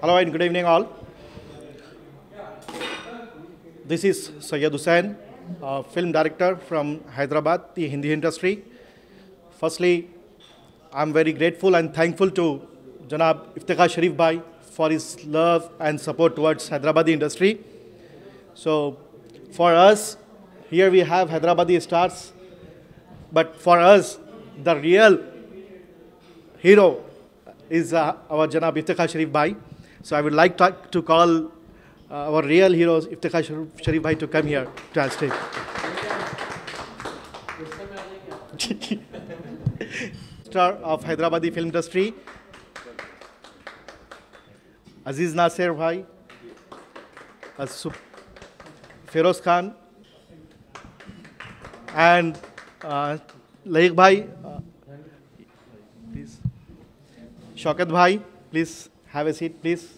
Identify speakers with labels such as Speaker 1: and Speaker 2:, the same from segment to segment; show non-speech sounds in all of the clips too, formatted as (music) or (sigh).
Speaker 1: Hello and good evening all. This is Sayyed Hussain, a film director from Hyderabad, the Hindi industry. Firstly, I'm very grateful and thankful to Janab Iftikhar Sharif Bhai for his love and support towards Hyderabadi industry. So for us, here we have Hyderabadi stars, but for us, the real hero is uh, our Janab Iftikhar Sharif Bhai. So I would like to, to call uh, our real heroes, Iftikhar Sharif Bhai, to come here to our stage. (laughs) Star of Hyderabadi film industry, Aziz Nasir Bhai, Feroz Khan, and uh, Laik Bhai, uh, please. Shokat Bhai, please have a seat, please.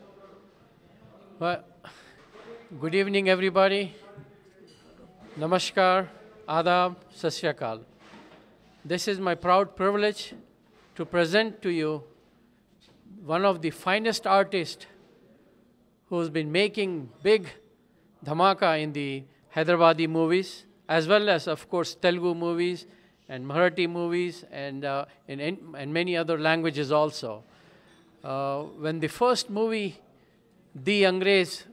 Speaker 2: Well, good evening, everybody. Namaskar, Adab, Sasyakal. This is my proud privilege to present to you one of the finest artists who's been making big dhamaka in the Hyderabadi movies, as well as, of course, Telugu movies and Marathi movies and, uh, in, and many other languages also. Uh, when the first movie the Angres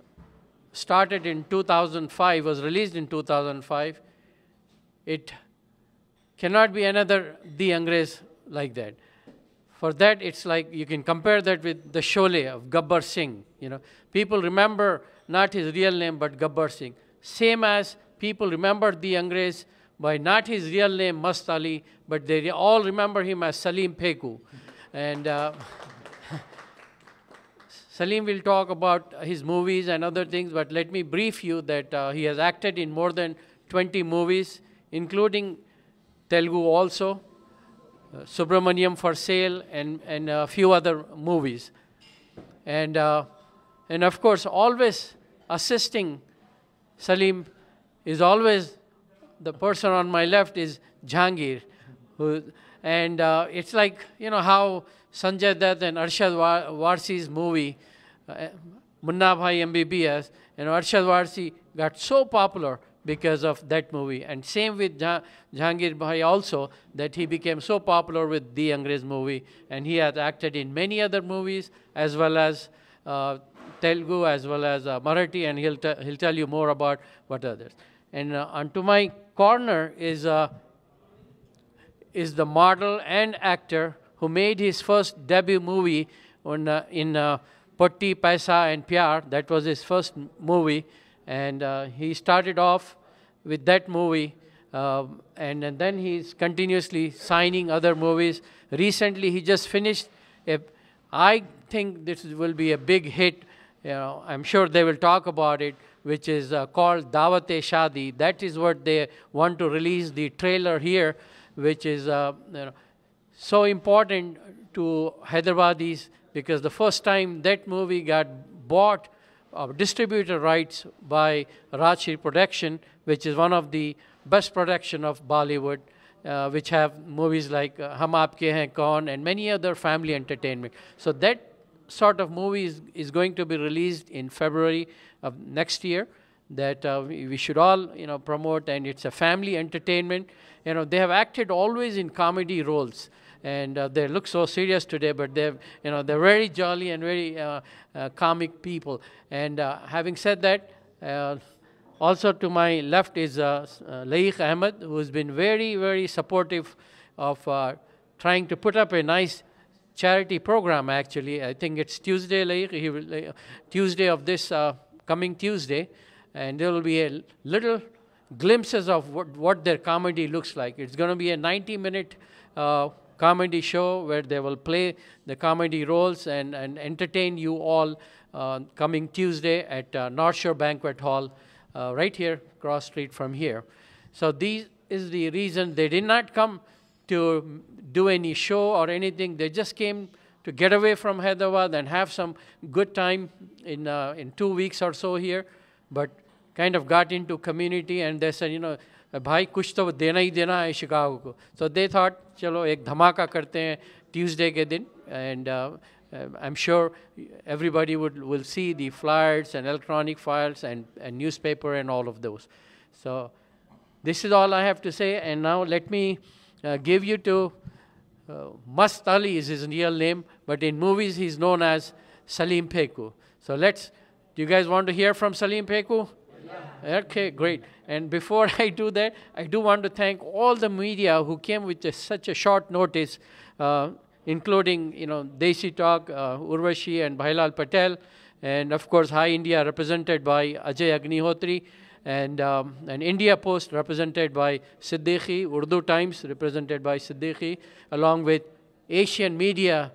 Speaker 2: started in 2005, was released in 2005. It cannot be another The Angres like that. For that, it's like you can compare that with the Shole of Gabbar Singh. You know, people remember not his real name but Gabbar Singh. Same as people remember the Angres by not his real name Mast Ali, but they all remember him as Salim Peku. and uh, Salim will talk about his movies and other things, but let me brief you that uh, he has acted in more than 20 movies, including Telugu also, uh, Subramaniam for Sale, and, and a few other movies. And, uh, and of course, always assisting Salim is always the person on my left is Jangir, who, and uh, it's like you know how Sanjay Dutt and Arshad Warsi's movie, uh, Munna Bhai MBBS, and Arshad Warsi got so popular because of that movie. And same with Jangir Jahangir Bhai also, that he became so popular with the Angrez movie. And he had acted in many other movies, as well as uh, Telugu, as well as uh, Marathi, and he'll, he'll tell you more about what others. And uh, onto my corner is, uh, is the model and actor who made his first debut movie on, uh, in uh, Paisa and Pyar. That was his first movie. And uh, he started off with that movie. Um, and, and then he's continuously signing other movies. Recently, he just finished. A, I think this will be a big hit. You know, I'm sure they will talk about it, which is uh, called Dawate Shadi. That is what they want to release the trailer here, which is uh, you know, so important to Hyderabadis because the first time that movie got bought uh, distributor rights by Rajshri Production, which is one of the best production of Bollywood, uh, which have movies like uh, Hum Aapke Hain Kaun and many other family entertainment. So that sort of movie is, is going to be released in February of next year that uh, we, we should all you know promote and it's a family entertainment you know they have acted always in comedy roles and uh, they look so serious today, but they're, you know, they're very jolly and very uh, uh, comic people. And uh, having said that, uh, also to my left is uh, uh, Laik Ahmed, who's been very, very supportive of trying to put up a nice charity program, actually. I think it's Tuesday, Laik, he will, Tuesday of this coming Tuesday, and there will be a little glimpses of what, what their comedy looks like. It's going to be a 90-minute uh, comedy show where they will play the comedy roles and, and entertain you all uh, coming Tuesday at uh, North Shore Banquet Hall uh, right here, cross street from here. So this is the reason they did not come to do any show or anything. They just came to get away from Hyderabad and have some good time in, uh, in two weeks or so here, but kind of got into community and they said, you know, भाई कुछ तो देना ही देना है Chicago को सो दे that चलो एक धमाका करते हैं ट्यूसडे के दिन i uh, uh, I'm sure everybody would, will see the flyers and electronic files and, newspaper and all of those. So this is all I have to say. And now let me uh, give you to uh, is his real name, but in movies he's known as Salim Peku. So let's, do you guys want to hear from Salim Peku? Yeah. Okay, great. And before (laughs) I do that, I do want to thank all the media who came with a, such a short notice, uh, including, you know, Desi Talk, uh, Urvashi and Bhailal Patel, and of course, High India represented by Ajay Agnihotri, and, um, and India Post represented by Siddiqui, Urdu Times represented by Siddiqui, along with Asian media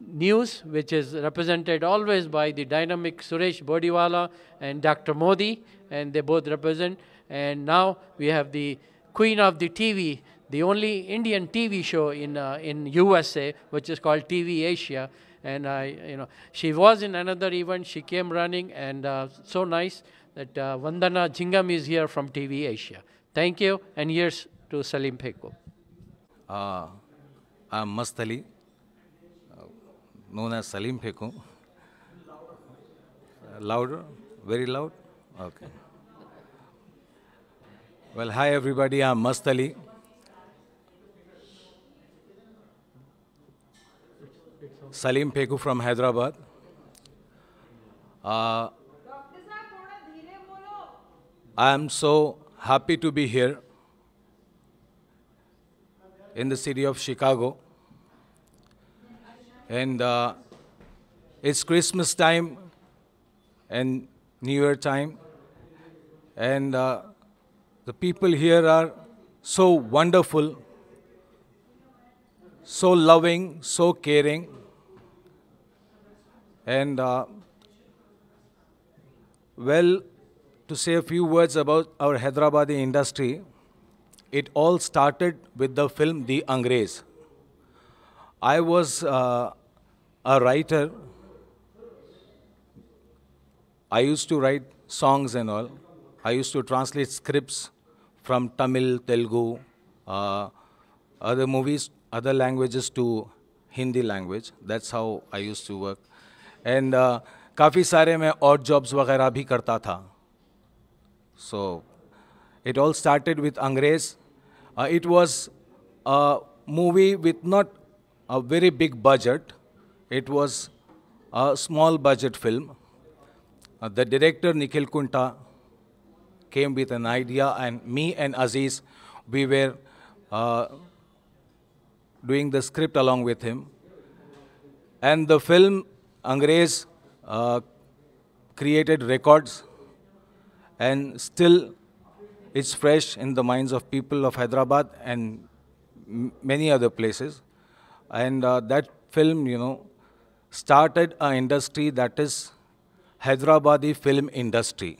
Speaker 2: news, which is represented always by the dynamic Suresh Bodiwala and Dr. Modi, and they both represent. And now we have the queen of the TV, the only Indian TV show in, uh, in USA, which is called TV Asia. And I, you know, she was in another event. She came running, and uh, so nice that uh, Vandana Jingam is here from TV Asia. Thank you, and here's to Salim Peko.
Speaker 3: Uh, I'm Mastali known as Salim Fekum. louder? Very loud? Okay. Well, hi everybody, I'm Mastali. Salim Peku from Hyderabad. Uh, I am so happy to be here in the city of Chicago. And uh, it's Christmas time and New Year time. And uh, the people here are so wonderful, so loving, so caring. And uh, well, to say a few words about our Hyderabadi industry, it all started with the film The Angrez. I was uh, a writer. I used to write songs and all. I used to translate scripts from Tamil, Telugu, uh, other movies, other languages to Hindi language. That's how I used to work. And uh, काफ़ी सारे मैं और jobs वगैरह भी करता था so it all started with It was a movie with not a very big budget. It was a small budget film. Uh, the director Nikhil Kunta came with an idea, and me and Aziz, we were uh, doing the script along with him. And the film, Angrez, uh, created records, and still it's fresh in the minds of people of Hyderabad and many other places. And uh, that film, you know, started an industry that is Hyderabadi film industry.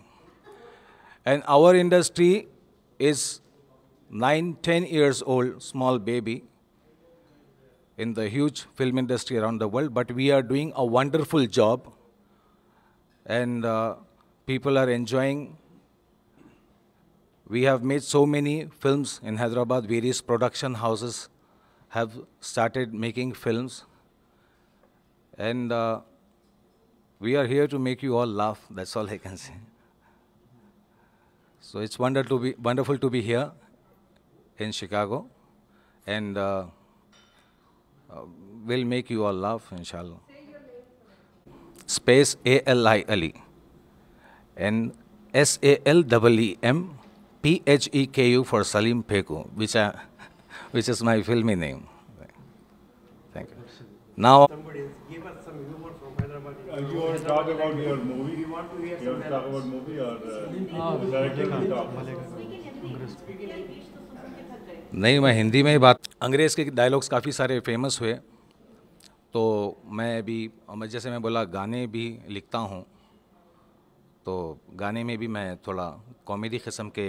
Speaker 3: And our industry is nine, ten years old, small baby in the huge film industry around the world, but we are doing a wonderful job. And uh, people are enjoying. We have made so many films in Hyderabad, various production houses have started making films. And uh, we are here to make you all laugh. That's all I can (laughs) say. So it's wonderful to be, wonderful to be here in Chicago. And uh, uh we'll make you all laugh, inshallah. Space Ali And S A L W E M P H E K U for Salim Peku, which I... which is my filmy name.
Speaker 2: Thank
Speaker 1: you. Now, give us some humor from Hyderabad.
Speaker 2: Uh, you want to talk about your movie? You want to hear you want to talk about movie or uh,
Speaker 1: directly come talk?
Speaker 3: नहीं मैं हिंदी में ही बात अंग्रेज़ के dialogues काफ़ी सारे famous हुए तो मैं भी मैं जैसे मैं बोला गाने भी लिखता हूँ तो गाने में भी मैं थोड़ा कॉमेडी किस्म के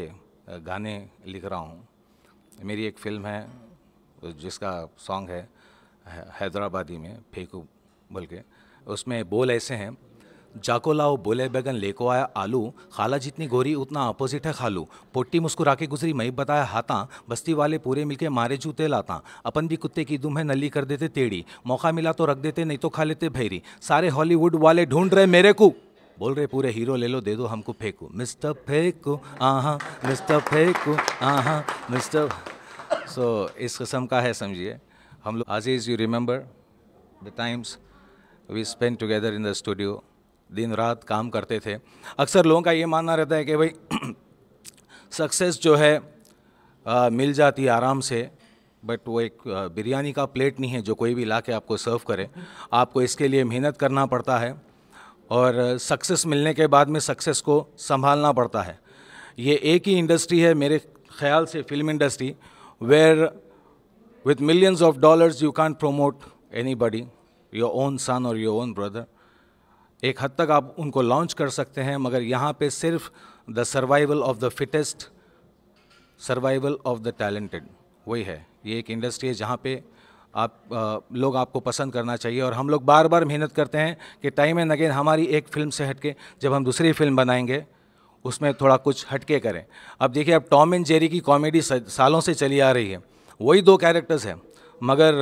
Speaker 3: गाने लिख रहा हूँ मेरी एक फिल्म है जिसका सॉन्ग है, हैदराबादी में फेकू बोल के उसमें बोल ऐसे हैं जाको लाओ बोले बैगन लेको आया आलू खाला जितनी गोरी उतना अपोजिट है खालू पोटी मुस्कुरा के गुजरी मई बताया हाथा बस्ती वाले पूरे मिलके मारे जूते लाता अपन भी कुत्ते की दुम है नली कर देते टेढ़ी मौका मिला तो रख देते नहीं तो खा लेते भैरी सारे हॉलीवुड वाले ढूंढ रहे मेरे को बोल रहे पूरे हीरो ले लो दे दो हमको फेंको मिस्टर फेंको आहा मिस्टर फेंको आहा मिस्टर सो इस किस्म का है समझिए हम लोग Aziz you remember the times we spend together in the studio दिन रात काम करते थे अक्सर लोगों का ये मानना रहता है कि भाई सक्सेस (clears throat) जो है आ, मिल जाती है आराम से बट वो एक बिरयानी का प्लेट नहीं है जो कोई भी ला के आपको सर्व करे आपको इसके लिए मेहनत करना पड़ता है और सक्सेस मिलने के बाद में सक्सेस को संभालना पड़ता है ये एक ही इंडस्ट्री है मेरे ख्याल से film industry where with millions of dollars you can promote anybody your own son और योर ओन ब्रदर एक हद तक आप उनको लॉन्च कर सकते हैं मगर यहाँ पे सिर्फ the survival of the fittest survival of the talented वही है ये एक इंडस्ट्री है जहाँ पे आप आ, लोग आपको पसंद करना चाहिए और हम लोग बार बार मेहनत करते हैं कि टाइम एंड अगेन हमारी एक फिल्म से हटके जब हम दूसरी फिल्म बनाएंगे उसमें थोड़ा कुछ हटके करें अब देखिए अब टॉम एंड जेरी की कॉमेडी सालों से चली आ रही है वही दो कैरेक्टर्स हैं मगर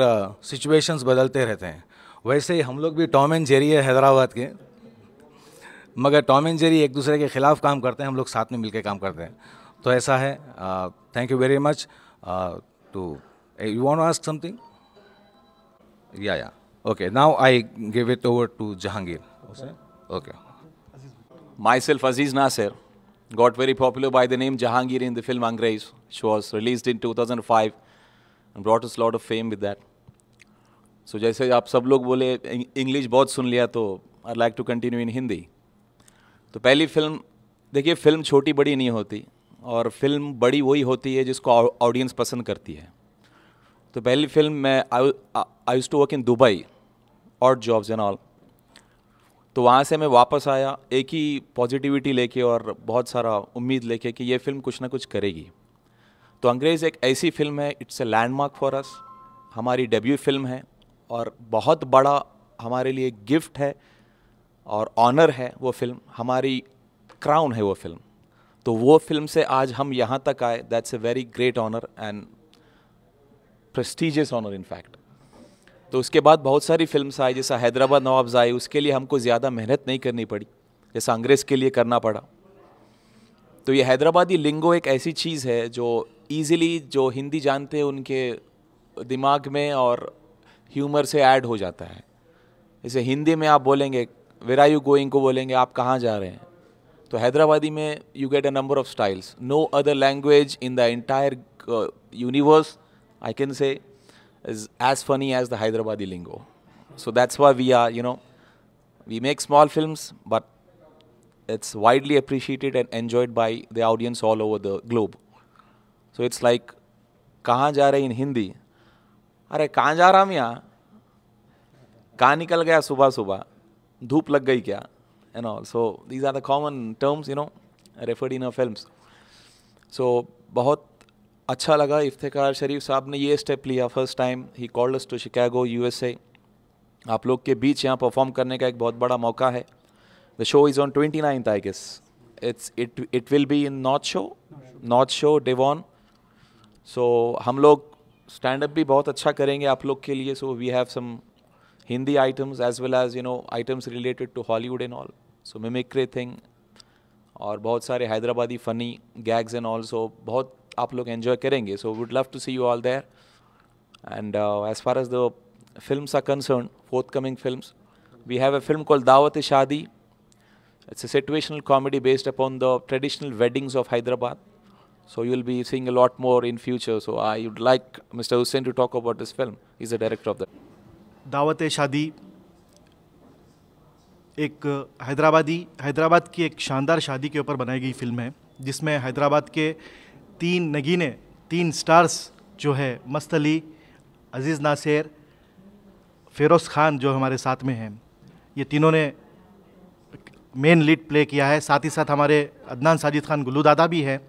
Speaker 3: सिचुएशंस बदलते रहते हैं वैसे ही हम लोग भी टॉम एंड जेरी है हैदराबाद के मगर टॉम एंड जेरी एक दूसरे के खिलाफ काम करते हैं हम लोग साथ में मिलकर काम करते हैं तो ऐसा है thank you very much to you want ask something Yeah, yeah. Okay, now I give it over to Jahangir. Okay. okay. Myself, Aziz nasir got very
Speaker 4: popular by the name Jahangir in the film Angrez. which was released in 2005 and brought us a lot of fame with that. So jaise aap sab log bole english bahut sun liya to I like to continue in hindi तो पहली film देखिए film छोटी बड़ी नहीं होती और film बड़ी वही होती है जिसको ऑडियंस पसंद करती है तो पहली फिल्म में I use to work in Dubai और जॉब्स एंड ऑल तो वहाँ से मैं वापस आया एक ही पॉजिटिविटी लेके और बहुत सारा उम्मीद लेके कि ये फिल्म कुछ ना कुछ करेगी तो अंग्रेज़ एक ऐसी फिल्म है it's a landmark for us हमारी डेब्यू फिल्म है और बहुत बड़ा हमारे लिए गिफ्ट है और ऑनर है वो फिल्म हमारी क्राउन है वो फिल्म तो वो फिल्म से आज हम यहाँ तक आए that's a very great honour and prestigious honour in fact तो उसके बाद बहुत सारी फिल्म्स आई जैसा हैदराबाद नवाब्स आई उसके लिए हमको ज़्यादा मेहनत नहीं करनी पड़ी जैसा अंग्रेज़ के लिए करना पड़ा तो ये हैदराबादी लिंगो एक ऐसी चीज़ है जो ईज़िली जो हिंदी जानते हैं उनके दिमाग में और ह्यूमर से ऐड हो जाता है जैसे हिंदी में आप बोलेंगे वेर आर यू गोइंग को बोलेंगे आप कहाँ जा रहे हैं तो हैदराबादी में you get a number of styles no other language in the entire universe I can say, is as funny as the Hyderabadi lingo. So that's why we are, you know, we make small films, but it's widely appreciated and enjoyed by the audience all over the globe. So it's like, कहाँ जा रहे in Hindi? अरे कहाँ जा रहा मियाँ कहाँ निकल गया सुबह सुबह धूप लग गई क्या and all. So these are the common terms, you know, referred in our films. So बहुत अच्छा लगा इफ्तार शरीफ साहब ने ये स्टेप लिया फर्स्ट टाइम ही कॉल्ड टू शिकागो यू आप लोग के बीच यहाँ परफॉर्म करने का एक बहुत बड़ा मौका है the show is on twenty ninth I guess it's it it will be in North Shore North Shore Devon so हम लोग स्टैंड अप भी बहुत अच्छा करेंगे आप लोग के लिए so we have some Hindi items as well as you know items related to Hollywood and all so mimicry thing और बहुत सारे Hyderabadi funny gags and all so बहुत आप लोग एन्जॉय करेंगे so would love to see you all there and as far as the film are concern forthcoming film we have a film call Dawat Shaadi it's a situational comedy based upon the traditional weddings of Hyderabad so you will be seeing lot more in future so I would like mister Hussain to talk about this film is a director of the
Speaker 1: Dawat Shaadi एक हैदराबादी हैदराबाद की एक शानदार शादी के ऊपर बनाई गई film है जिसमें हैदराबाद के तीन नगीने तीन स्टार्स जो है मस्त अली अज़ीज़ नासिर फेरोज़ ख़ान जो हमारे साथ में हैं ये तीनों ने मेन लीड प्ले किया है साथ ही साथ हमारे अदनान साजिद खान गुल्लू दादा भी हैं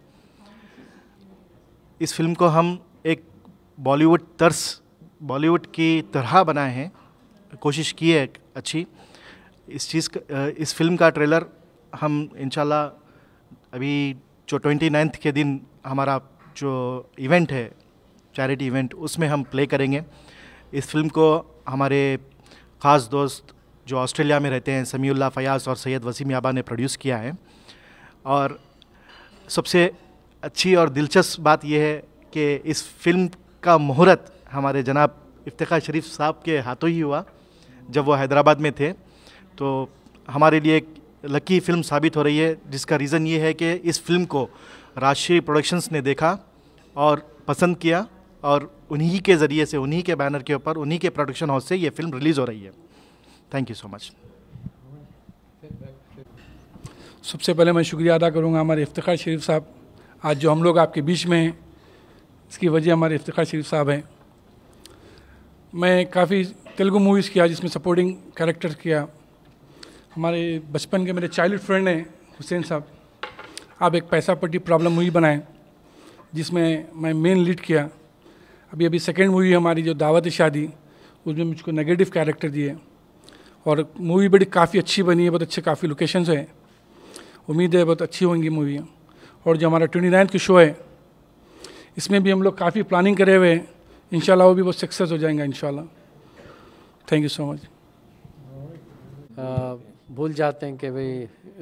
Speaker 1: इस फिल्म को हम एक बॉलीवुड तर्स बॉलीवुड की तरह बनाए हैं कोशिश की है अच्छी इस चीज़ का इस फिल्म का ट्रेलर हम इंशाल्लाह अभी जो ट्वेंटी नाइन्थ के दिन हमारा जो इवेंट है चैरिटी इवेंट उसमें हम प्ले करेंगे इस फिल्म को हमारे ख़ास दोस्त जो ऑस्ट्रेलिया में रहते हैं समीउल्ला फ़याज़ और सैयद वसीम याबा ने प्रोड्यूस किया है और सबसे अच्छी और दिलचस्प बात यह है कि इस फिल्म का मुहूर्त हमारे जनाब इफ्तार शरीफ साहब के हाथों ही हुआ जब वो हैदराबाद में थे तो हमारे लिए एक लकी फिल्म साबित हो रही है जिसका रीज़न ये है कि इस फिल्म को राजश्री प्रोडक्शंस ने देखा और पसंद किया और उन्हीं के ज़रिए से उन्हीं के बैनर के ऊपर उन्हीं के प्रोडक्शन हाउस से ये फिल्म रिलीज़ हो रही है थैंक यू सो मच
Speaker 2: सबसे पहले मैं शुक्रिया अदा करूँगा हमारे इफ्तार शरीफ साहब आज जो हम लोग आपके बीच में हैं इसकी वजह हमारे इफ्तार शरीफ साहब हैं मैं काफ़ी तेलुगु मूवीज़ किया जिसमें सपोर्टिंग कैरेक्टर किया हमारे बचपन के मेरे चाइल्ड फ्रेंड हैं हुसैन साहब आप एक पैसा पट्टी प्रॉब्लम मूवी बनाए जिसमें मैं मेन लीड किया अभी अभी सेकेंड मूवी हमारी जो दावत शादी उसमें मुझको नेगेटिव कैरेक्टर दिए और मूवी बड़ी काफ़ी अच्छी बनी है बहुत अच्छे काफ़ी लोकेशंस हैं उम्मीद है बहुत अच्छी होंगी मूवी और जो हमारा ट्वेंटी नाइन्थ शो है इसमें भी हम लोग काफ़ी प्लानिंग करे हुए हैं इन वो भी बहुत सक्सेस हो जाएंगे in thank you so much भूल जाते हैं कि भाई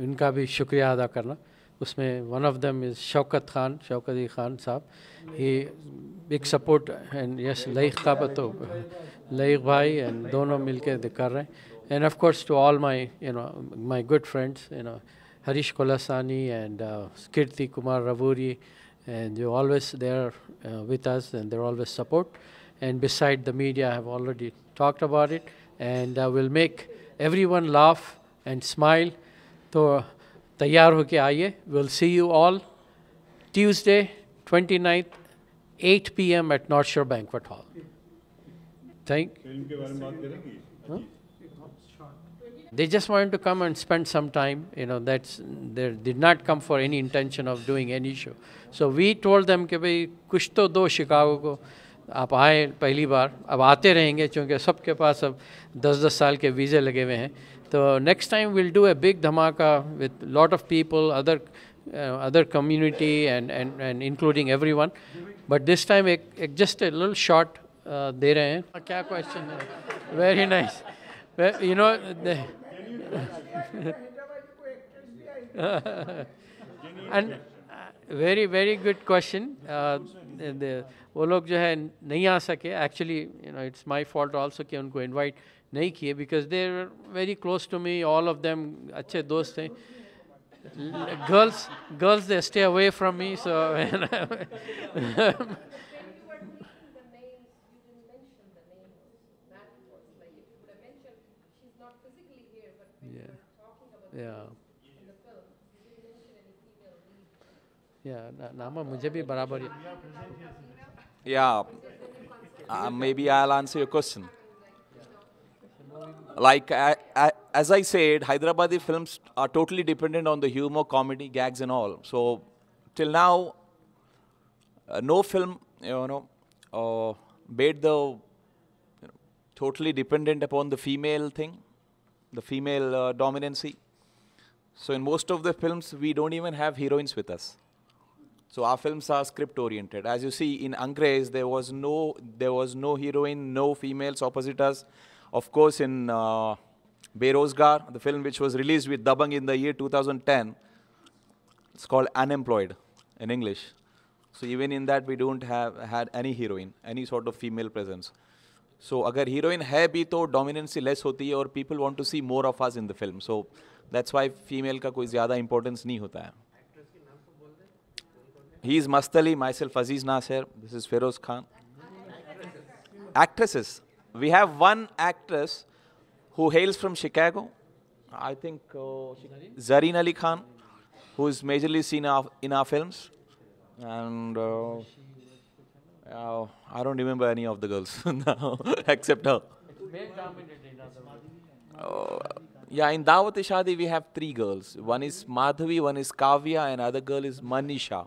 Speaker 2: इनका भी शुक्रिया अदा करना उसमें one of them is Shaukat Khan Shaukat ही खान साहब ही big support and yes Laeeq का तो लईक भाई एंड दोनों मिल के कर रहे हैं and of course to all my you know my good friends you know Harish Kolasani and Keerthi Kumar Ravuri and जो always there with us and there always support and beside the media have already talked about it and will make everyone laugh and smile. So, तैयार होके We'll see you all Tuesday, 29th 8 p.m. at North Shore Banquet Hall. Thank. They just wanted to come and spend some time. You know, that's they did not come for any intention of doing any show. So we told them कि भाई कुछ तो दो Chicago को आप आए पहली बार अब आते रहेंगे क्योंकि सबके पास अब दस दस साल के वीज़े लगे हुए हैं तो next time will do a big धमाका with lot of people other other community and and and including everyone but this time एक एक जस्ट ए लिल शॉर्ट दे रहे हैं क्या क्वेश्चन है very nice you know and very very good question वो लोग जो है नहीं आ सके actually you know it's my fault also कि उनको इनवाइट नहीं किए because they are very close to me all of them अच्छे दोस्त हैं girls girls they stay away from me so या नामा मुझे भी बराबर Yeah, uh,
Speaker 4: maybe I'll answer your question. Like, I, I, as I said, Hyderabadi films are totally dependent on the humor, comedy, gags and all. So, till now, uh, no film, you know, uh, made the you know, totally dependent upon the female thing, the female uh, dominancy. So in most of the films, we don't even have heroines with us. So our films are script oriented. As you see in Angres, there was no there was no heroine, no females opposite us. Of course, in uh, the film which was released with Dabang in the year 2010, it's called Unemployed in English. So even in that, we don't have had any heroine, any sort of female presence. So अगर heroine है भी तो less hoti or people want to see more of us in the film. So that's why female का कोई ज़्यादा importance नहीं hota he is Mastali, myself Aziz Nasir, this is Feroz Khan. Actresses. We have one actress who hails from Chicago. I think uh, Zareen Ali Khan, who is majorly seen in our films. And uh, uh, I don't remember any of the girls (laughs) now, except her. Uh, yeah, in Dawat-e Shadi we have three girls. One is Madhavi, one is Kavya, and other girl is Manisha.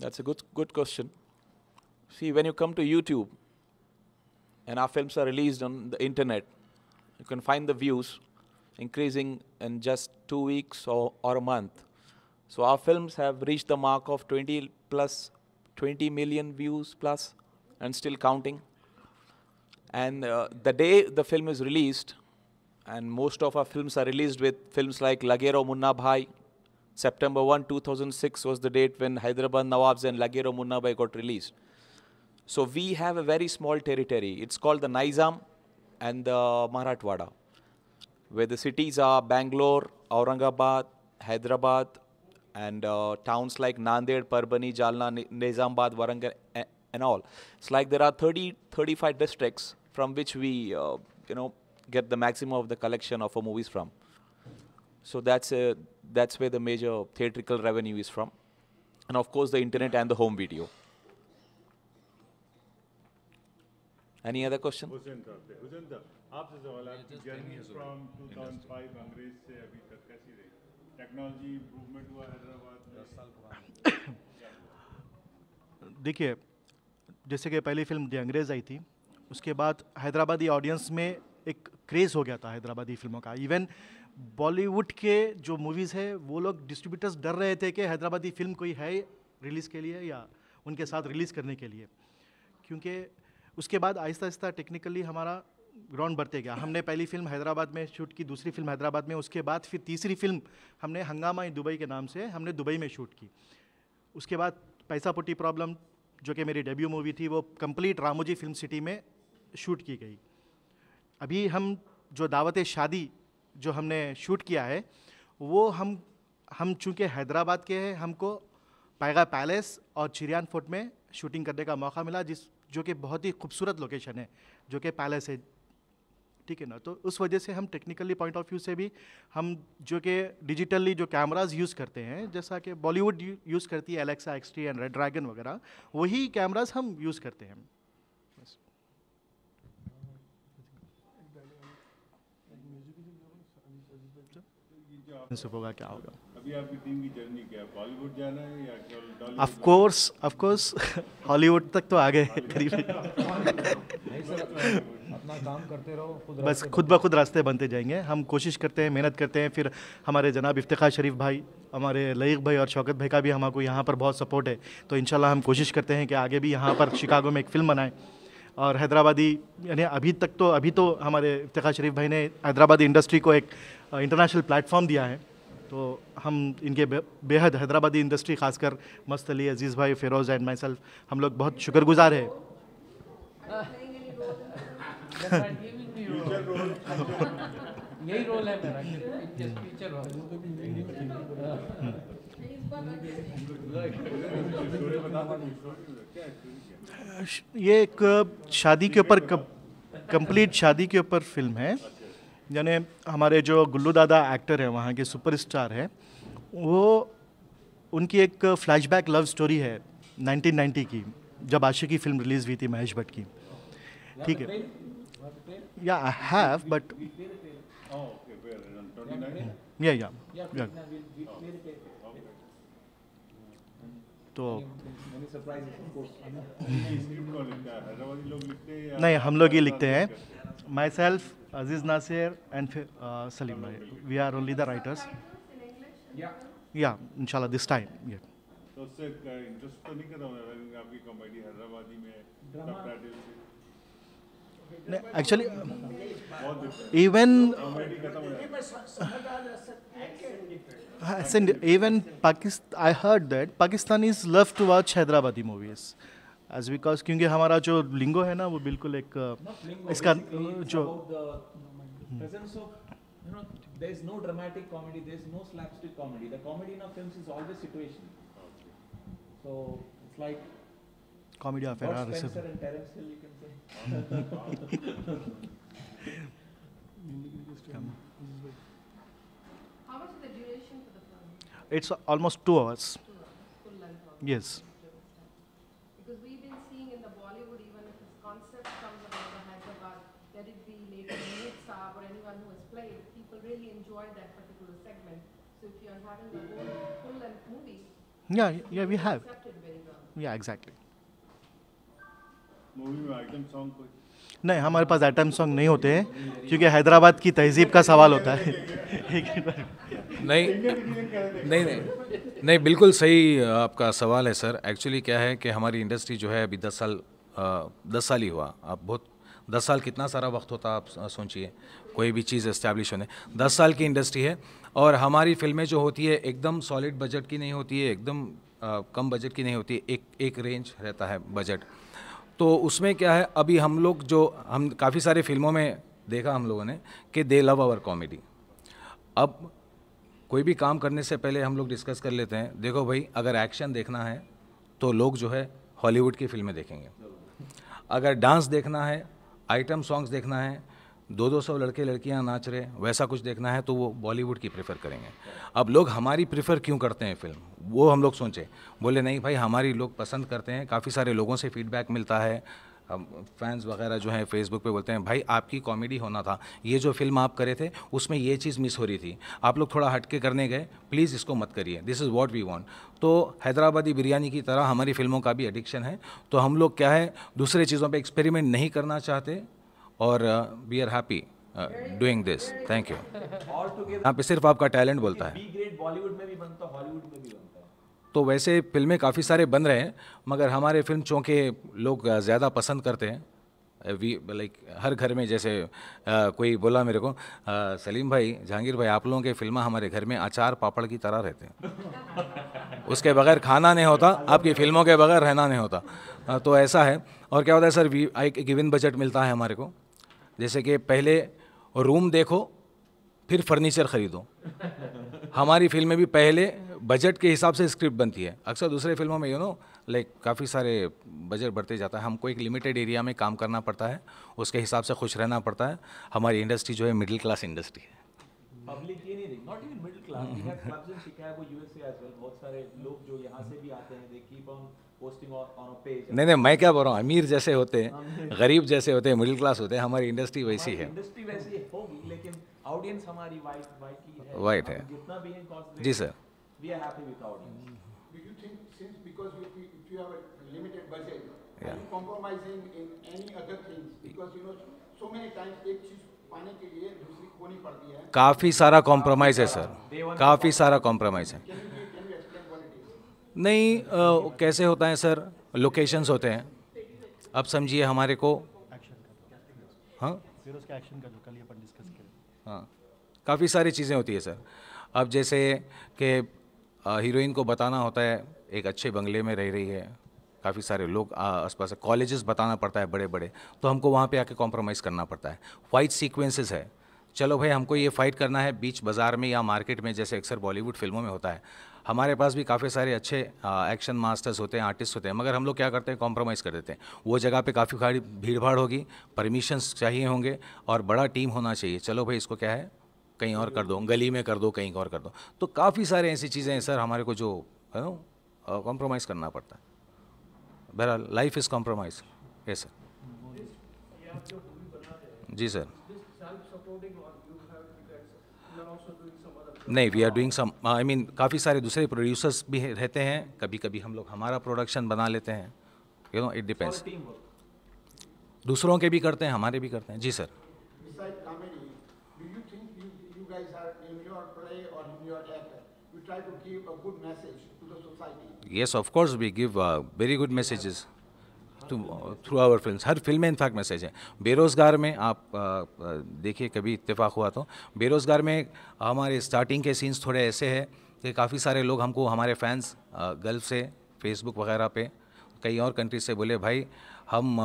Speaker 4: That's a good, good question. See, when you come to YouTube and our films are released on the internet, you can find the views increasing in just two weeks or, or a month. So our films have reached the mark of 20 plus 20 million views plus and still counting. And uh, the day the film is released, and most of our films are released with films like Lagero Munna Bhai, September 1, 2006 was the date when Hyderabad Nawabs and Lagero Munnabai got released. So we have a very small territory. It's called the Nizam and the Marathwada, where the cities are Bangalore, Aurangabad, Hyderabad, and uh, towns like Nanded, Parbani, Jalna, Nizambad, Warangal, and all. It's like there are 30, 35 districts from which we, uh, you know, get the maximum of the collection of our movies from. So that's a that's where the major theatrical revenue is from. And of course, the internet and the home video. Any other question?
Speaker 1: देखिए जैसे कि पहली film दी अंग्रेज़ आई थी उसके बाद Hyderabadi audience में एक क्रेज़ हो गया था हैदराबादी फिल्मों का इवन बॉलीवुड के जो मूवीज़ है वो लोग डिस्ट्रीब्यूटर्स डर रहे थे कि हैदराबादी फिल्म कोई है रिलीज़ के लिए या उनके साथ रिलीज़ करने के लिए क्योंकि उसके बाद आहिस्ता आहिस्ता टेक्निकली हमारा ग्राउंड बढ़ते गया हमने पहली फिल्म हैदराबाद में शूट की दूसरी फिल्म हैदराबाद में उसके बाद फिर तीसरी फिल्म हमने हंगामा इन दुबई के नाम से हमने दुबई में शूट की उसके बाद पैसा पुटी प्रॉब्लम जो कि मेरी डेब्यू मूवी थी वो कंप्लीट रामोजी फिल्म सिटी में शूट की गई अभी हम जो दावत शादी जो हमने शूट किया है वो हम हम चूँकि हैदराबाद के हैं हमको पैगा पैलेस और चिरियान फोर्ट में शूटिंग करने का मौका मिला जिस जो कि बहुत ही खूबसूरत लोकेशन है जो कि पैलेस है ठीक है ना तो उस वजह से हम टेक्निकली पॉइंट ऑफ व्यू से भी हम जो कि डिजिटली जो कैमराज यूज़ करते हैं जैसा कि बॉलीवुड यूज़ करती है Alexa XT and red dragon वगैरह वही कैमराज हम यूज़ करते हैं पार्टनरशिप होगा क्या होगा अभी आपकी टीम की जर्नी क्या बॉलीवुड जाना है या of course of course Hollywood तक तो आ गए करीब
Speaker 3: काम करते रहो खुद बस खुद ब
Speaker 1: खुद रास्ते बनते जाएंगे हम कोशिश करते हैं मेहनत करते हैं फिर हमारे जनाब इफ्तार शरीफ भाई हमारे लईक भाई और शौकत भाई का भी हमको यहाँ पर बहुत सपोर्ट है तो इनशाला हम कोशिश करते हैं कि आगे भी यहाँ पर शिकागो में एक फिल्म बनाएं और हैदराबादी यानी अभी तक तो अभी तो हमारे इफ्तार शरीफ भाई ने हैदराबादी इंडस्ट्री को एक इंटरनेशनल प्लेटफॉर्म दिया है तो हम इनके बेहद हैदराबादी इंडस्ट्री खासकर मस्त अली अजीज़ भाई फिरोज़ एंड माई सेल्फ हम लोग बहुत शुक्रगुजार है
Speaker 2: यही रोल है मेरा (laughs)
Speaker 1: ये एक शादी के ऊपर कंप्लीट शादी के ऊपर फिल्म है यानी हमारे जो गुल्लू दादा एक्टर हैं वहाँ के सुपरस्टार हैं वो उनकी एक फ्लैशबैक लव स्टोरी है 1990 की जब आशिकी फिल्म रिलीज़ हुई थी महेश भट्ट की ठीक है या आई हैव बट या या तो नहीं हम लोग ही लिखते हैं myself Aziz Nasir and Salim भाई we are only the writers या इनशाला दिस टाइम ये actually even And even Pakistan, I heard that Pakistanis love to watch Hyderabadi movies. As because क्योंकि हमारा जो लिंगो है ना वो बिल्कुल एक lingo, इसका जो
Speaker 4: there is no dramatic comedy there is no slapstick comedy the comedy in our films is always situation so it's
Speaker 1: like comedy of error Spencer and Terence Hill you can say it's almost two hours. Two hours. Yes. Because we've been seeing in the Bollywood, even if this concept comes about the Hyderabad, let it be later Mood Saab or anyone who has played, people really enjoy that particular segment. So if you're having the whole full-length movie, yeah, yeah, we have. Well. Yeah, exactly. Movie में item song कोई नहीं हमारे पास item song नहीं होते हैं क्योंकि हैदराबाद की तहजीब का सवाल होता है नहीं नहीं नहीं
Speaker 3: नहीं बिल्कुल सही आपका सवाल है सर एक्चुअली क्या है कि हमारी इंडस्ट्री जो है अभी दस साल दस साल ही हुआ आप बहुत दस साल कितना सारा वक्त होता आप सोचिए कोई भी चीज़ इस्टेब्लिश होने दस साल की इंडस्ट्री है और हमारी फिल्में जो होती है एकदम सॉलिड बजट की नहीं होती है एकदम कम बजट की नहीं होती है, एक एक रेंज रहता है बजट तो उसमें क्या है अभी हम लोग जो हम काफ़ी सारे फिल्मों में देखा हम लोगों ने कि दे लव आवर कॉमेडी अब कोई भी काम करने से पहले हम लोग डिस्कस कर लेते हैं देखो भाई अगर एक्शन देखना है तो लोग जो है हॉलीवुड की फिल्में देखेंगे अगर डांस देखना है आइटम सॉन्ग्स देखना है दो दो सौ लड़के लड़कियां नाच रहे वैसा कुछ देखना है तो वो बॉलीवुड की प्रेफर करेंगे अब लोग हमारी प्रेफर क्यों करते हैं फिल्म वो हम लोग सोचें बोले नहीं भाई हमारी लोग पसंद करते हैं काफ़ी सारे लोगों से फीडबैक मिलता है फैंस वगैरह जो हैं फेसबुक पे बोलते हैं भाई आपकी कॉमेडी होना था ये जो फिल्म आप करे थे उसमें ये चीज़ मिस हो रही थी आप लोग थोड़ा हटके करने गए प्लीज़ इसको मत करिए this is what we want तो हैदराबादी बिरयानी की तरह हमारी फिल्मों का भी एडिक्शन है तो हम लोग क्या है दूसरे चीज़ों पर एक्सपेरिमेंट नहीं करना चाहते और we are happy doing this thank you यहाँ पे सिर्फ आपका टैलेंट बोलता
Speaker 4: है बॉलीवुड में भी बनता हॉलीवुड में भी
Speaker 3: तो वैसे फिल्में काफ़ी सारे बन रहे हैं मगर हमारे फिल्म चौके लोग ज़्यादा पसंद करते हैं वी लाइक हर घर में जैसे आ, कोई बोला मेरे को आ, सलीम भाई जहांगीर भाई आप लोगों के फिल्म हमारे घर में अचार पापड़ की तरह रहते हैं उसके बगैर खाना नहीं होता आपकी फिल्मों के बगैर रहना नहीं होता आ, तो ऐसा है और क्या होता है सर वी एक गिविन बजट मिलता है हमारे को जैसे कि पहले रूम देखो फिर फर्नीचर ख़रीदो हमारी फिल्में भी पहले बजट के हिसाब से स्क्रिप्ट बनती है अक्सर दूसरे फिल्मों में यू नो लाइक काफ़ी सारे बजट बढ़ते जाता है हमको एक लिमिटेड एरिया में काम करना पड़ता है उसके हिसाब से खुश रहना पड़ता है हमारी इंडस्ट्री जो है मिडिल क्लास इंडस्ट्री है
Speaker 4: पब्लिक ये नहीं not even middle class in Chicago USA as well बहुत सारे लोग जो यहां से भी आते हैं they keep on posting on a page
Speaker 3: नहीं नहीं मैं क्या बोल रहा हूं अमीर जैसे होते हैं हाँ, गरीब जैसे होते हैं मिडिल क्लास होते हैं हमारी इंडस्ट्री वैसी है
Speaker 4: इंडस्ट्री वैसी होगी लेकिन ऑडियंस हमारी वाइट वाइट है वाइट है
Speaker 3: जितना भी है जी sir
Speaker 4: we are happy with audience. Do you think since because you, if you have a limited
Speaker 3: budget, yeah. are you compromising in any other things? Because you know so many times एक चीज काफी सारा compromise है sir. काफी सारा compromise है. नहीं आ, कैसे होता है सर लोकेशंस होते हैं अब समझिए हमारे को हाँ हाँ काफ़ी सारी चीज़ें होती है सर अब जैसे कि हीरोइन को बताना होता है एक अच्छे बंगले में रह रही है काफ़ी सारे लोग आसपास कॉलेजेस बताना पड़ता है बड़े बड़े तो हमको वहाँ पे आके कॉम्प्रोमाइज़ करना पड़ता है फाइट सीक्वेंसेस है चलो भाई हमको ये फाइट करना है बीच बाज़ार में या मार्केट में जैसे अक्सर बॉलीवुड फिल्मों में होता है हमारे पास भी काफ़ी सारे अच्छे एक्शन मास्टर्स होते हैं आर्टिस्ट होते हैं मगर हम लोग क्या करते हैं कॉम्प्रोमाइज़ कर देते हैं वो जगह पे काफ़ी भीड़ भाड़ होगी परमिशंस चाहिए होंगे और बड़ा टीम होना चाहिए चलो भाई इसको क्या है कहीं और कर दो गली में कर दो कहीं और कर दो तो काफ़ी सारे ऐसी चीज़ें हैं सर हमारे को जो है ना कॉम्प्रोमाइज़ करना पड़ता है बहरहाल लाइफ इज़ कॉम्प्रोमाइज ये
Speaker 1: सर
Speaker 3: जी सर नहीं we are doing some I mean काफ़ी सारे दूसरे प्रोड्यूसर्स भी रहते हैं कभी कभी हम लोग हमारा प्रोडक्शन बना लेते हैं यू नो इट डिपेंड्स दूसरों के भी करते हैं हमारे भी करते हैं जी sir try to give a good message to the society? Yes, of course, we give uh, very good messages. Through our film हर फिल्म में इनफैक्ट मैसेज है बेरोज़गार में आप uh, uh, देखिए कभी इतफाक़ हुआ तो बेरोज़गार में हमारे स्टार्टिंग के सीन्स थोड़े ऐसे हैं कि काफ़ी सारे लोग हमको हमारे फैंस गल्फ uh, से फेसबुक वगैरह पे कई और कंट्री से बोले भाई हम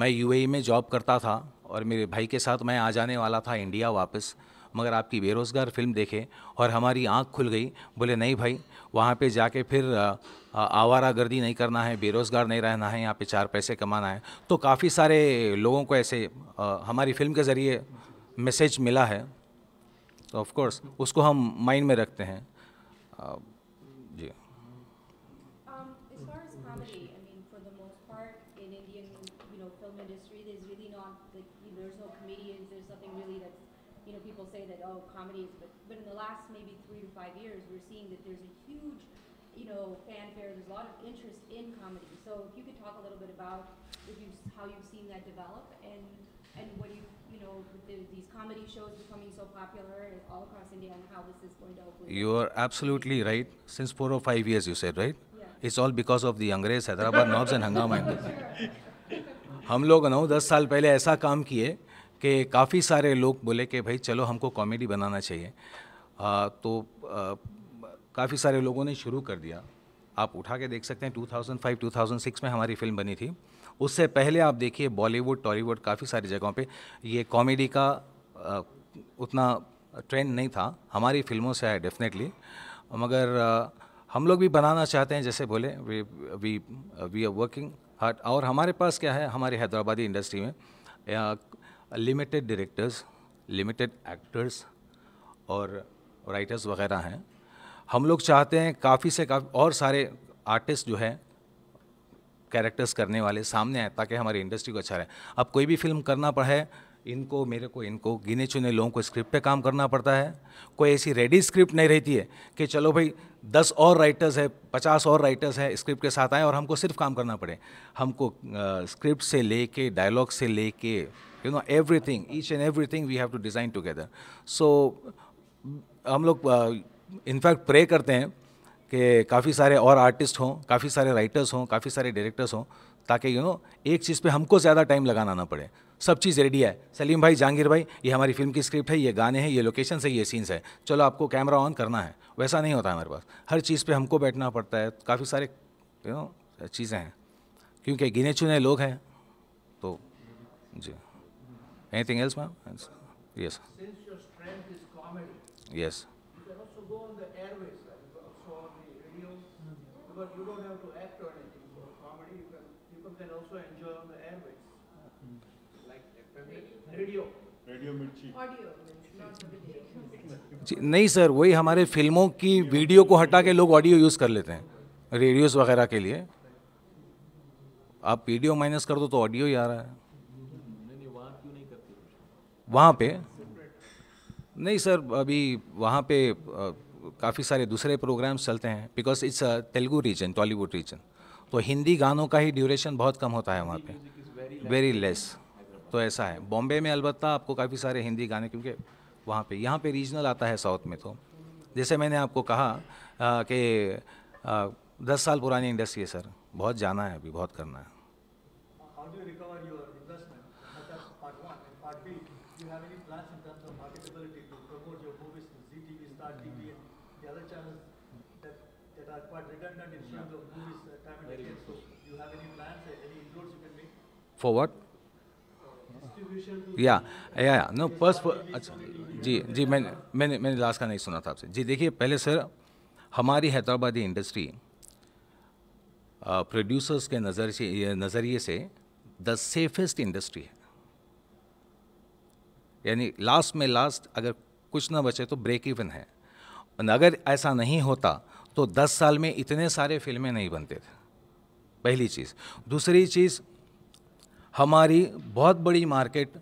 Speaker 3: मैं यूएई e में जॉब करता था और मेरे भाई के साथ मैं आ जाने वाला था इंडिया वापस मगर आपकी बेरोज़गार फिल्म देखे और हमारी आँख खुल गई बोले नहीं भाई वहाँ पे जाके फिर आवारा गर्दी नहीं करना है बेरोज़गार नहीं रहना है यहाँ पे चार पैसे कमाना है तो काफ़ी सारे लोगों को ऐसे आ, हमारी फिल्म के ज़रिए मैसेज मिला है तो ऑफकोर्स उसको हम माइंड में रखते हैं um,
Speaker 1: Indian you know film industry there's really not like there's no comedians there's nothing really that's you know, people say that, oh, comedies, but, but in the last maybe three to five years, we're seeing that there's a huge, you know, fanfare, there's a lot of interest in comedy. So if you could talk a little bit about you, how you've seen that develop and,
Speaker 4: and what you, you know, the, these comedy shows
Speaker 1: becoming so popular all across India and how this is going
Speaker 3: to hopefully... You are absolutely right. Since four or five years, you said, right? Yeah. It's all because of the Angres, Hyderabad knobs and Hangama. (laughs) हम लोग नौ दस साल पहले ऐसा काम किए कि काफ़ी सारे लोग बोले कि भाई चलो हमको कॉमेडी बनाना चाहिए आ, तो काफ़ी सारे लोगों ने शुरू कर दिया आप उठा के देख सकते हैं 2005 2006 में हमारी फिल्म बनी थी उससे पहले आप देखिए बॉलीवुड टॉलीवुड काफ़ी सारी जगहों पे ये कॉमेडी का आ, उतना ट्रेंड नहीं था हमारी फिल्मों से है डेफिनेटली मगर आ, हम लोग भी बनाना चाहते हैं जैसे बोले we we we are working hard और हमारे पास क्या है हमारी हैदराबादी इंडस्ट्री में लिमिटेड डायरेक्टर्स लिमिटेड एक्टर्स और राइटर्स वगैरह हैं हम लोग चाहते हैं काफ़ी से काफ़ी और सारे आर्टिस्ट जो हैं कैरेक्टर्स करने वाले सामने आए ताकि हमारी इंडस्ट्री को अच्छा रहे अब कोई भी फिल्म करना पड़े इनको मेरे को इनको गिने चुने लोगों को स्क्रिप्ट पे काम करना पड़ता है कोई ऐसी रेडी स्क्रिप्ट नहीं रहती है कि चलो भाई दस और राइटर्स है पचास और राइटर्स है स्क्रिप्ट के साथ आए और हमको सिर्फ काम करना पड़े हमको स्क्रिप्ट से ले डायलॉग से ले everything each and everything we have to design together so हम लोग इनफैक्ट प्रे करते हैं कि काफ़ी सारे और आर्टिस्ट हों काफ़ी सारे राइटर्स हों काफ़ी सारे डायरेक्टर्स हों ताकि यू नो एक चीज़ पे हमको ज़्यादा टाइम लगाना ना पड़े सब चीज़ रेडी है सलीम भाई जहांगीर भाई ये हमारी फिल्म की स्क्रिप्ट है ये गाने हैं ये लोकेशन है ये सीन्स है चलो आपको कैमरा ऑन करना है वैसा नहीं होता हमारे पास हर चीज़ पर हमको बैठना पड़ता है काफ़ी सारे यू नो चीज़ें हैं क्योंकि गिने चुने लोग हैं तो जी Anything else, ma'am? Yes. Since your
Speaker 1: strength is comedy, yes. You can also go on the airways, also on the radio, because you don't have to act or anything. So comedy, you can, people can also enjoy on the airways, like radio. Radio Mirchi. Audio.
Speaker 3: नहीं sir वही हमारे फिल्मों की video को हटा के लोग audio use कर लेते हैं रेडियोस वगैरह के लिए आप वीडियो माइनस कर दो तो ऑडियो ही आ रहा है वहाँ पे नहीं सर अभी वहाँ पे काफ़ी सारे दूसरे प्रोग्राम्स चलते हैं because it's a Telugu region Tollywood region तो हिंदी गानों का ही ड्यूरेशन बहुत कम होता है वहाँ पे वेरी लेस तो ऐसा है बॉम्बे में अलबत् आपको काफ़ी सारे हिंदी गाने क्योंकि वहाँ पे यहाँ पे रीजनल आता है साउथ में तो जैसे मैंने आपको कहा कि दस साल पुरानी इंडस्ट्री है सर बहुत जाना है अभी बहुत करना है For what? या या या नो पर्स अच्छा जी जी मैंने मैंने मैंने लास्ट का नहीं सुना था आपसे जी देखिए पहले सर हमारी हैदराबादी इंडस्ट्री प्रोड्यूसर्स के नज़र से नज़रिए से द सेफेस्ट इंडस्ट्री है यानी लास्ट में लास्ट अगर कुछ ना बचे तो ब्रेक इवन है अगर ऐसा नहीं होता तो 10 साल में इतने सारे फिल्में नहीं बनते थे पहली चीज़ दूसरी चीज़ हमारी बहुत बड़ी मार्केट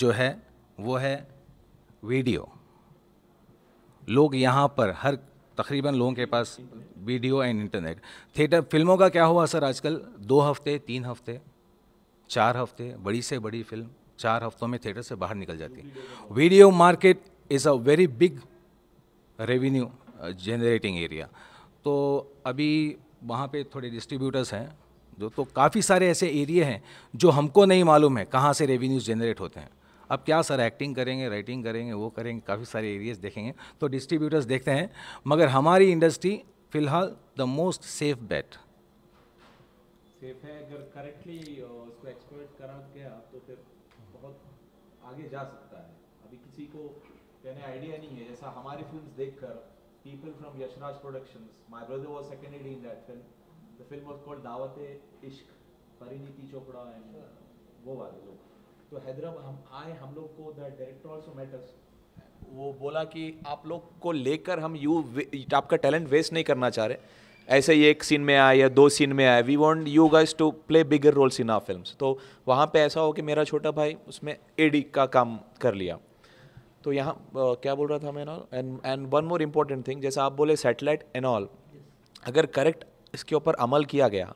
Speaker 3: जो है वो है वीडियो लोग यहाँ पर हर तकरीबन लोगों के पास वीडियो एंड इंटरनेट थिएटर फिल्मों का क्या हुआ सर आजकल दो हफ्ते तीन हफ्ते चार हफ्ते बड़ी से बड़ी फिल्म चार हफ्तों में थिएटर से बाहर निकल जाती है video market is a very big revenue generating area तो अभी वहाँ पे थोड़े डिस्ट्रीब्यूटर्स हैं दो तो काफ़ी सारे ऐसे एरिए हैं जो हमको नहीं मालूम है कहाँ से रेवेन्यूज जनरेट होते हैं अब क्या सर एक्टिंग करेंगे राइटिंग करेंगे वो करेंगे काफ़ी सारे एरियाज देखेंगे तो डिस्ट्रीब्यूटर्स देखते हैं मगर हमारी इंडस्ट्री फिलहाल the most safe bet
Speaker 4: safe है अगर करेक्टली उसको एक्सप्लोइट करा गया तो फिर बहुत आगे जा सकता है अभी किसी को कहने आइडिया नहीं है जैसा हमारी फिल्म्स देखकर people from Yash Raj productions my brother was second in that film The film was called Dawate Ishq, Pariniti Chopra and वो वाले लोग तो हैदराबाद हम आए हम लोग को द डायरेक्टर ऑल्सो मैटर्स वो बोला कि आप लोग को लेकर हम यू आपका टैलेंट वेस्ट नहीं करना चाह रहे ऐसे ही एक सीन में आए या दो सीन में आए we want you guys to play bigger roles in our film तो वहाँ पे ऐसा हो कि मेरा छोटा भाई उसमें एडी का काम कर लिया तो यहाँ क्या बोल रहा था मैं and and one more important thing जैसा आप बोले सेटेलाइट एंड ऑल अगर करेक्ट इसके ऊपर अमल किया गया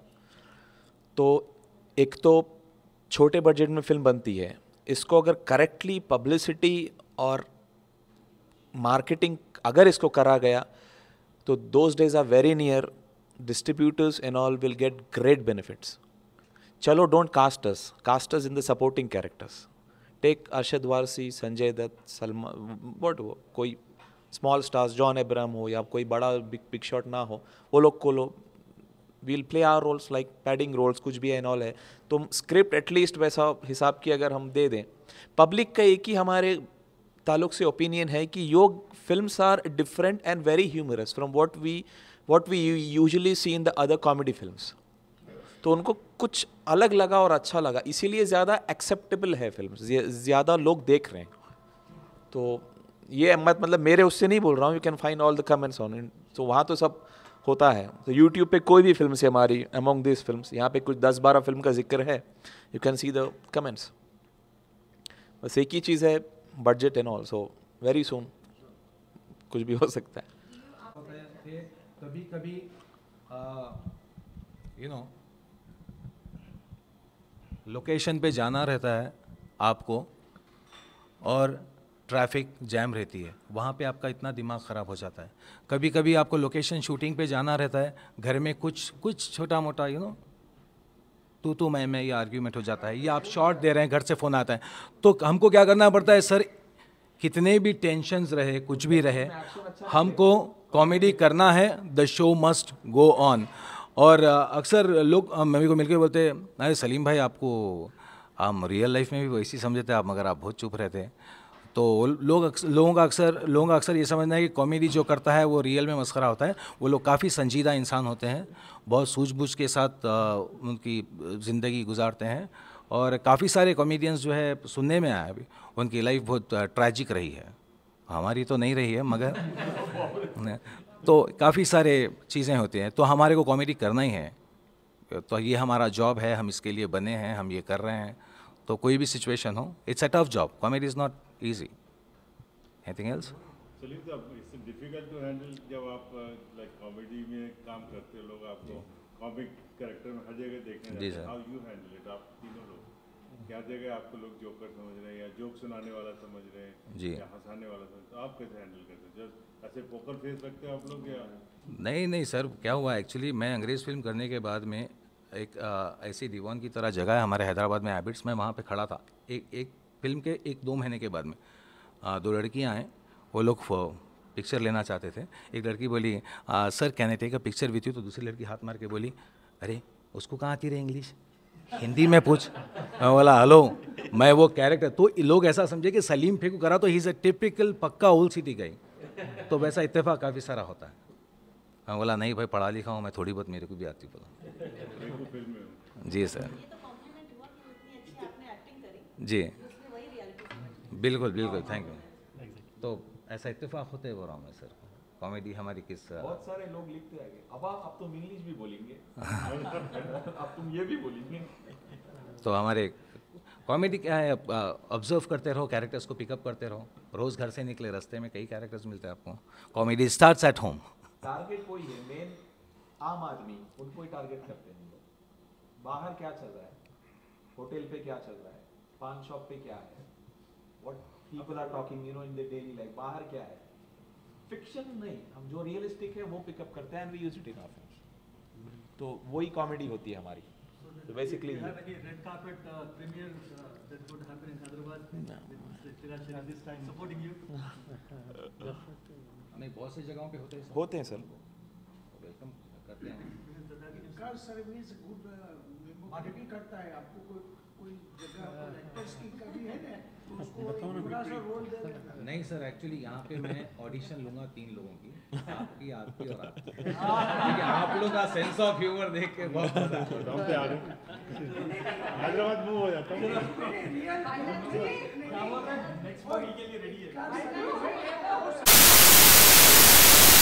Speaker 4: तो एक तो छोटे बजट में फिल्म बनती है इसको अगर करेक्टली पब्लिसिटी और मार्केटिंग अगर इसको करा गया तो those days are very near distributors and all will get great benefits चलो don't casters casters in the supporting characters take Arshad Warsi Sanjay Dutt Salman what वो कोई स्मॉल स्टार्स जॉन एब्राहम हो या कोई बड़ा बिग पिक शॉट ना हो वो लोग को लो will play our roles like padding roles कुछ भी है ऑल है तो स्क्रिप्ट एटलीस्ट वैसा हिसाब की अगर हम दे दें पब्लिक का एक ही हमारे ताल्लुक से ओपिनियन है कि योग film are different and very humorous from what we what we usually see in the other comedy film तो उनको कुछ अलग लगा और अच्छा लगा इसीलिए ज़्यादा एक्सेप्टेबल है फिल्म ज़्यादा लोग देख रहे हैं तो ये मत मतलब मेरे उससे नहीं बोल रहा हूँ you can find all the comments on तो वहाँ तो सब होता है तो यूट्यूब पे कोई भी फिल्म से हमारी अमोंग दिस फिल्म यहाँ पे कुछ दस बारह फिल्म का जिक्र है you can see the comments बस एक ही चीज़ है budget and all so very soon कुछ भी हो सकता
Speaker 3: है कभी कभी यू नो लोकेशन पे जाना रहता है आपको और ट्रैफिक जैम रहती है वहाँ पे आपका इतना दिमाग ख़राब हो जाता है कभी कभी आपको लोकेशन शूटिंग पे जाना रहता है घर में कुछ कुछ छोटा मोटा यू नो तू तू मैं मैं ये आर्ग्यूमेंट हो जाता है या आप शॉर्ट दे रहे हैं घर से फ़ोन आता है तो हमको क्या करना पड़ता है सर कितने भी टेंशन रहे कुछ भी रहे हमको कॉमेडी करना है the show must go on और अक्सर लोग मम्मी को मिलकर बोलते अरे सलीम भाई आपको हम रियल लाइफ में भी वैसे ही समझे आप मगर आप बहुत चुप रहते हैं तो लोग लोगों का अक्सर लोगों का अक्सर ये समझना है कि कॉमेडी जो करता है वो रियल में मस्करा होता है वो लोग काफ़ी संजीदा इंसान होते हैं बहुत सूझबूझ के साथ उनकी ज़िंदगी गुजारते हैं और काफ़ी सारे कॉमेडियंस जो है सुनने में आया अभी उनकी लाइफ बहुत ट्रैजिक रही है हमारी तो नहीं रही है
Speaker 4: मगर
Speaker 3: (laughs) तो काफ़ी सारे चीज़ें होती हैं तो हमारे को कॉमेडी करना ही है तो ये हमारा जॉब है हम इसके लिए बने हैं हम ये कर रहे हैं तो कोई भी सिचुएशन हो it's a tough job comedy is not easy. Anything else?
Speaker 1: जब आप uh, में काम करते लोग आपको में हर जगह देखने आप तीनों लोग क्या जगह आपको लोग समझ रहे हैं या सुनाने वाला समझ रहे हैं जी या हंसाने वाला समझ तो आप कैसे करते ऐसे रखते आप लोग
Speaker 3: नहीं नहीं सर क्या हुआ एक्चुअली मैं अंग्रेज़ फिल्म करने के बाद में एक uh, ऐसी दीवान की तरह जगह है हमारे हैदराबाद में हैबिट्स में वहाँ पे खड़ा था एक एक फिल्म के एक दो महीने के बाद में आ, दो लड़कियाँ आएँ वो लोग पिक्चर लेना चाहते थे एक लड़की बोली आ, sir can I take a picture with you तो दूसरी लड़की हाथ मार के बोली अरे उसको कहाँ आती रहे इंग्लिश हिंदी में पूछ मैं बोला हेलो मैं वो कैरेक्टर तो लोग ऐसा समझे कि सलीम फेकू करा तो he is a typical pukka old city गई तो वैसा इतफा काफ़ी सारा होता है मैं बोला नहीं भाई पढ़ा लिखा हूँ मैं थोड़ी बहुत मेरे को भी आती बोला जी सर तो जी बिल्कुल बिल्कुल थैंक
Speaker 1: हाँ, यू
Speaker 3: तो ऐसा इतफाक होते हैं बोरा हूँ मैं सर कॉमेडी हमारी किस uh, बहुत
Speaker 4: सारे लोग लिखते आएंगे अब आप तुम इंग्लिश भी बोलेंगे (laughs) अब तुम ये भी बोलेंगे
Speaker 3: तो हमारे कॉमेडी क्या है ऑब्जर्व uh, करते रहो कैरेक्टर्स को पिकअप करते रहो रोज़ घर से निकले रास्ते में कई कैरेक्टर्स मिलते हैं आपको comedy starts at home
Speaker 4: target कोई है मेन आम आदमी उनको ही टारगेट करते हैं बाहर क्या चल रहा है होटल पे क्या चल रहा है पान शॉप पे क्या है what people are talking you know in the daily life बाहर क्या है फिक्शन नहीं हम जो रियलिस्टिक है वो पिकअप करते हैं and we use it in our film तो वही कॉमेडी होती है हमारी So basically, you have
Speaker 1: any red carpet uh, premiere uh, that would happen in Hyderabad no. with Chirag this time supporting you?
Speaker 3: (laughs) नहीं बहुत सी जगहों पे होते हैं होते हैं सर वेलकम करते
Speaker 1: हैं कार्ड सर्विस गुड मार्केटिंग करता है आपको कोई तो
Speaker 3: नहीं सर एक्चुअली यहाँ पे मैं ऑडिशन लूंगा तीन लोगों की आपकी आपकी और आपकी हाँ। आप लोग का सेंस ऑफ ह्यूमर देख के बहुत हैदराबाद मूव हो जाता
Speaker 2: हूँ